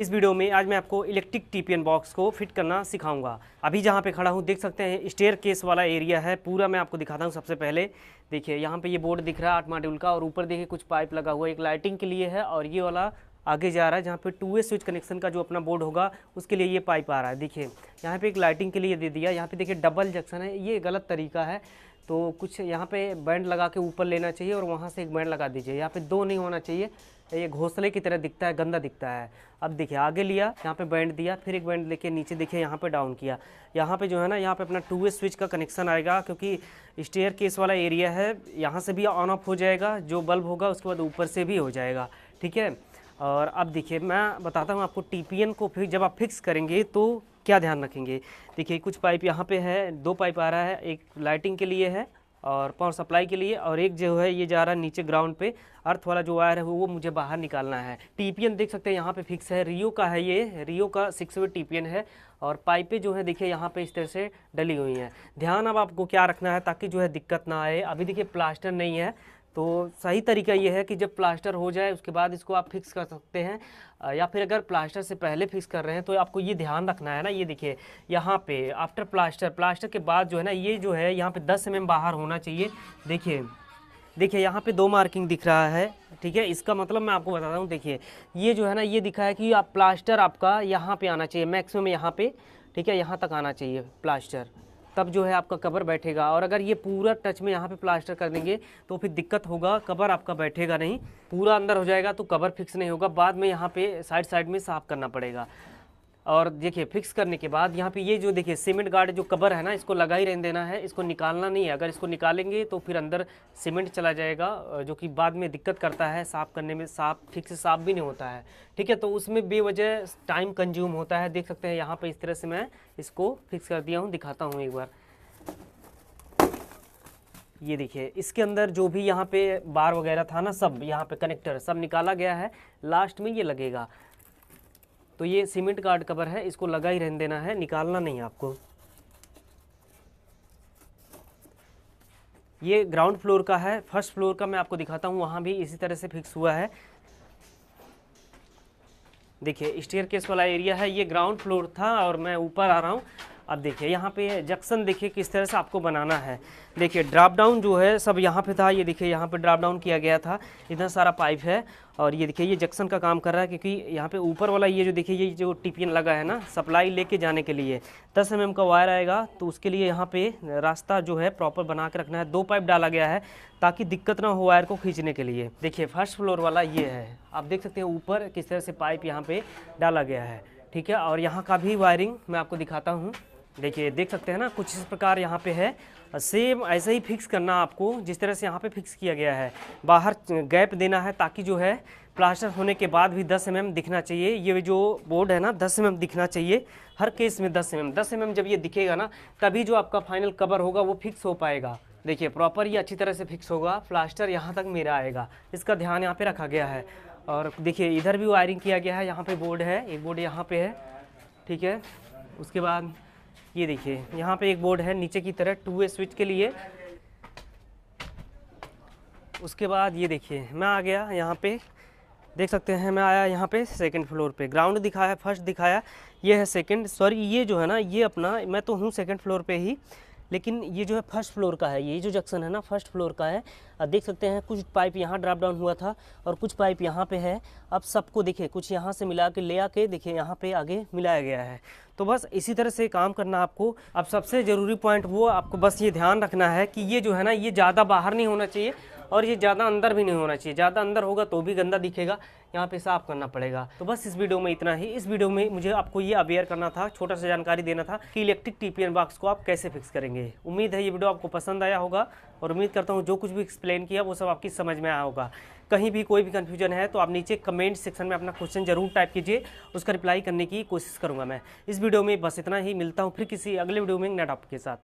इस वीडियो में आज मैं आपको इलेक्ट्रिक टीपीएन बॉक्स को फिट करना सिखाऊंगा अभी जहाँ पे खड़ा हूँ देख सकते हैं स्टेयर केस वाला एरिया है पूरा मैं आपको दिखाता हूँ सबसे पहले देखिए यहाँ पे ये बोर्ड दिख रहा है आठ मॉड्यूल का और ऊपर देखिए कुछ पाइप लगा हुआ है एक लाइटिंग के लिए है और ये वाला आगे जा रहा है जहाँ पे टू वे स्विच कनेक्शन का जो अपना बोर्ड होगा उसके लिए ये पाइप आ रहा है देखिए यहाँ पे एक लाइटिंग के लिए दे दिया यहाँ पे देखिए डबल जंक्शन है ये गलत तरीका है तो कुछ यहाँ पे बैंड लगा के ऊपर लेना चाहिए और वहाँ से एक बैंड लगा दीजिए यहाँ पे दो नहीं होना चाहिए ये घोंसले की तरह दिखता है गंदा दिखता है अब देखिए आगे लिया यहाँ पे बैंड दिया फिर एक बैंड लेके नीचे देखिए यहाँ पे डाउन किया यहाँ पे जो है ना यहाँ पे अपना टू वे स्विच का कनेक्शन आएगा क्योंकि स्टेयर केस वाला एरिया है यहाँ से भी ऑन ऑफ हो जाएगा जो बल्ब होगा उसके बाद ऊपर से भी हो जाएगा ठीक है और अब देखिए मैं बताता हूँ आपको टी को फिर जब आप फिक्स करेंगे तो क्या ध्यान रखेंगे देखिए कुछ पाइप यहाँ पे है दो पाइप आ रहा है एक लाइटिंग के लिए है और पावर सप्लाई के लिए और एक जो है ये जा रहा है नीचे ग्राउंड पे अर्थ वाला जो वायर है वो मुझे बाहर निकालना है टीपीएन देख सकते हैं यहाँ पे फिक्स है रियो का है ये रियो का सिक्स वे टीपीएन है और पाइपें जो है देखिए यहाँ पे इस तरह से डली हुई हैं ध्यान अब आपको क्या रखना है ताकि जो है दिक्कत ना आए अभी देखिए प्लास्टर नहीं है तो सही तरीका ये है कि जब प्लास्टर हो जाए उसके बाद इसको आप फिक्स कर सकते हैं या फिर अगर प्लास्टर से पहले फिक्स कर रहे हैं तो आपको ये ध्यान रखना है ना ये देखिए यहाँ पे आफ्टर प्लास्टर प्लास्टर के बाद जो है ना ये जो है यहाँ पे 10 एम mm बाहर होना चाहिए देखिए देखिए यहाँ पे दो मार्किंग दिख रहा है ठीक है इसका मतलब मैं आपको बताता हूँ देखिए ये जो है ना ये दिखा है कि आप प्लास्टर आपका यहाँ पर आना चाहिए मैक्सिमम यहाँ पर ठीक है यहाँ तक आना चाहिए प्लास्टर तब जो है आपका कवर बैठेगा और अगर ये पूरा टच में यहाँ पे प्लास्टर कर देंगे तो फिर दिक्कत होगा कवर आपका बैठेगा नहीं पूरा अंदर हो जाएगा तो कवर फिक्स नहीं होगा बाद में यहाँ पे साइड साइड में साफ करना पड़ेगा और देखिए फिक्स करने के बाद यहाँ पे ये जो देखिए सीमेंट गार्ड जो कवर है ना इसको लगा ही रहने देना है इसको निकालना नहीं है अगर इसको निकालेंगे तो फिर अंदर सीमेंट चला जाएगा जो कि बाद में दिक्कत करता है साफ़ करने में साफ ठीक से साफ भी नहीं होता है ठीक है तो उसमें बेवजह टाइम कंज्यूम होता है देख सकते हैं यहाँ पर इस तरह से मैं इसको फिक्स कर दिया हूँ दिखाता हूँ एक बार ये देखिए इसके अंदर जो भी यहाँ पे बार वगैरह था ना सब यहाँ पे कनेक्टर सब निकाला गया है लास्ट में ये लगेगा तो ये सीमेंट गार्ड कवर है इसको लगा ही रहने देना है निकालना नहीं आपको ये ग्राउंड फ्लोर का है फर्स्ट फ्लोर का मैं आपको दिखाता हूँ वहाँ भी इसी तरह से फिक्स हुआ है देखिए स्टेयर केस वाला एरिया है ये ग्राउंड फ्लोर था और मैं ऊपर आ रहा हूँ अब देखिए यहाँ पे जक्सन देखिए किस तरह से आपको बनाना है देखिए ड्राप डाउन जो है सब यहाँ पे था ये देखिए यहाँ पे ड्राप डाउन किया गया था इतना सारा पाइप है और ये देखिए ये जक्सन का काम कर रहा है क्योंकि यहाँ पे ऊपर वाला ये जो देखिए ये जो टिपियन लगा है ना सप्लाई लेके जाने के लिए दस एम mm का वायर आएगा तो उसके लिए यहाँ पे रास्ता जो है प्रॉपर बना के रखना है दो पाइप डाला गया है ताकि दिक्कत ना हो वायर को खींचने के लिए देखिए फर्स्ट फ्लोर वाला ये है आप देख सकते हैं ऊपर किस तरह से पाइप यहाँ पर डाला गया है ठीक है और यहाँ का भी वायरिंग मैं आपको दिखाता हूँ देखिए देख सकते हैं ना कुछ इस प्रकार यहाँ पे है सेम ऐसे ही फिक्स करना आपको जिस तरह से यहाँ पे फिक्स किया गया है बाहर गैप देना है ताकि जो है प्लास्टर होने के बाद भी 10 एम mm दिखना चाहिए ये जो बोर्ड है ना 10 एम mm दिखना चाहिए हर केस में 10 एम mm 10 एम mm जब ये दिखेगा ना तभी जो आपका फाइनल कवर होगा वो फिक्स हो पाएगा देखिए प्रॉपर ये अच्छी तरह से फिक्स होगा प्लास्टर यहाँ तक मेरा आएगा इसका ध्यान यहाँ पर रखा गया है और देखिए इधर भी वायरिंग किया गया है यहाँ पर बोर्ड है एक बोर्ड यहाँ पर है ठीक है उसके बाद ये देखिए यहाँ पे एक बोर्ड है नीचे की तरह टू वे स्विच के लिए उसके बाद ये देखिए मैं आ गया यहाँ पे देख सकते हैं मैं आया यहाँ पे सेकंड फ्लोर पे ग्राउंड दिखाया फर्स्ट दिखाया ये है सेकंड सॉरी ये जो है ना ये अपना मैं तो हूँ सेकंड फ्लोर पे ही लेकिन ये जो है फर्स्ट फ्लोर का है ये जो जंक्शन है ना फर्स्ट फ्लोर का है देख सकते हैं कुछ पाइप यहाँ ड्राप डाउन हुआ था और कुछ पाइप यहाँ पे है अब सबको देखिए कुछ यहाँ से मिला के ले आके देखिए यहाँ पे आगे मिलाया गया है तो बस इसी तरह से काम करना आपको अब सबसे ज़रूरी पॉइंट वो आपको बस ये ध्यान रखना है कि ये जो है ना ये ज़्यादा बाहर नहीं होना चाहिए और ये ज़्यादा अंदर भी नहीं होना चाहिए ज़्यादा अंदर होगा तो भी गंदा दिखेगा यहाँ पे साफ करना पड़ेगा तो बस इस वीडियो में इतना ही इस वीडियो में मुझे आपको ये अवेयर करना था छोटा सा जानकारी देना था कि इलेक्ट्रिक टीपीएन बॉक्स को आप कैसे फिक्स करेंगे उम्मीद है ये वीडियो आपको पसंद आया होगा और उम्मीद करता हूँ जो कुछ भी एक्सप्लेन किया वो सब आपकी समझ में आया होगा कहीं भी कोई भी कन्फ्यूजन है तो आप नीचे कमेंट सेक्शन में अपना क्वेश्चन जरूर टाइप कीजिए उसका रिप्लाई करने की कोशिश करूँगा मैं इस वीडियो में बस इतना ही मिलता हूँ फिर किसी अगले वीडियो में नेटअप के साथ